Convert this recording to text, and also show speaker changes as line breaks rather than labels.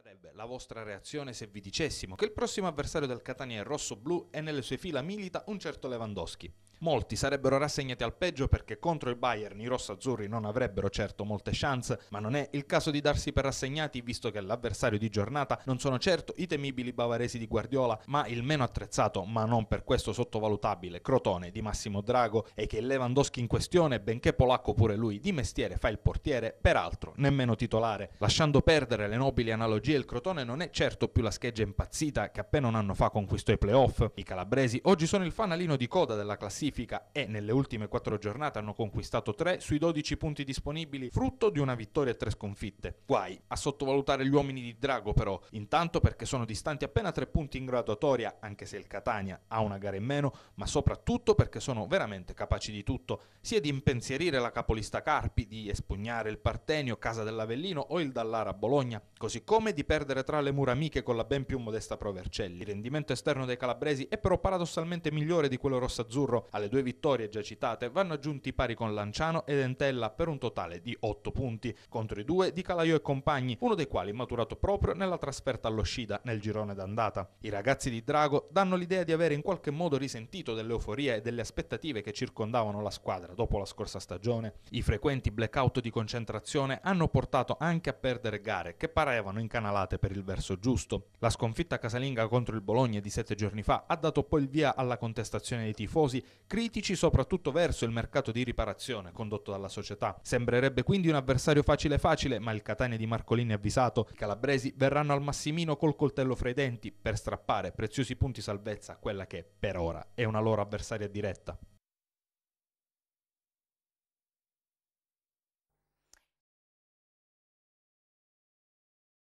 sarebbe la vostra reazione se vi dicessimo che il prossimo avversario del Catania è rosso-blu e nelle sue fila milita un certo Lewandowski? Molti sarebbero rassegnati al peggio perché contro il Bayern i rossoazzurri non avrebbero certo molte chance, ma non è il caso di darsi per rassegnati visto che l'avversario di giornata non sono certo i temibili bavaresi di Guardiola, ma il meno attrezzato, ma non per questo sottovalutabile, Crotone di Massimo Drago e che il Lewandowski in questione, benché polacco pure lui, di mestiere fa il portiere, peraltro nemmeno titolare. Lasciando perdere le nobili analogie, il Crotone non è certo più la scheggia impazzita che appena un anno fa conquistò i playoff. I calabresi oggi sono il fanalino di coda della classifica classifica e nelle ultime 4 giornate hanno conquistato 3 sui 12 punti disponibili, frutto di una vittoria e 3 sconfitte. Guai a sottovalutare gli uomini di Drago però, intanto perché sono distanti appena 3 punti in graduatoria, anche se il Catania ha una gara in meno, ma soprattutto perché sono veramente capaci di tutto, sia di impensierire la capolista Carpi, di espugnare il Partenio, Casa dell'Avellino o il Dallara a Bologna, così come di perdere tra le mura amiche con la ben più modesta Provercelli. Il rendimento esterno dei calabresi è però paradossalmente migliore di quello rossazzurro, alle due vittorie già citate vanno aggiunti pari con Lanciano ed Entella per un totale di 8 punti, contro i due di Calaio e compagni, uno dei quali maturato proprio nella trasferta allo nel girone d'andata. I ragazzi di Drago danno l'idea di avere in qualche modo risentito dell'euforia e delle aspettative che circondavano la squadra dopo la scorsa stagione. I frequenti blackout di concentrazione hanno portato anche a perdere gare che parevano incanalate per il verso giusto. La sconfitta casalinga contro il Bologna di sette giorni fa ha dato poi il via alla contestazione dei tifosi critici soprattutto verso il mercato di riparazione condotto dalla società. Sembrerebbe quindi un avversario facile facile, ma il Catania di Marcolini è avvisato, i calabresi verranno al massimino col coltello fra i denti per strappare preziosi punti salvezza a quella che, per ora, è una loro avversaria diretta.